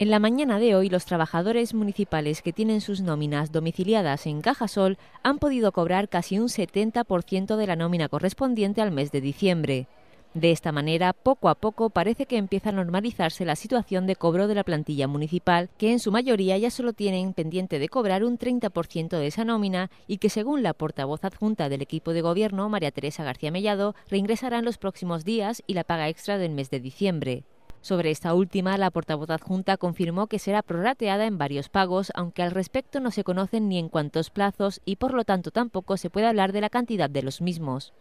En la mañana de hoy, los trabajadores municipales que tienen sus nóminas domiciliadas en Cajasol han podido cobrar casi un 70% de la nómina correspondiente al mes de diciembre. De esta manera, poco a poco parece que empieza a normalizarse la situación de cobro de la plantilla municipal, que en su mayoría ya solo tienen pendiente de cobrar un 30% de esa nómina y que, según la portavoz adjunta del equipo de gobierno, María Teresa García Mellado, reingresarán los próximos días y la paga extra del mes de diciembre. Sobre esta última, la portavoz adjunta confirmó que será prorrateada en varios pagos, aunque al respecto no se conocen ni en cuántos plazos y por lo tanto tampoco se puede hablar de la cantidad de los mismos.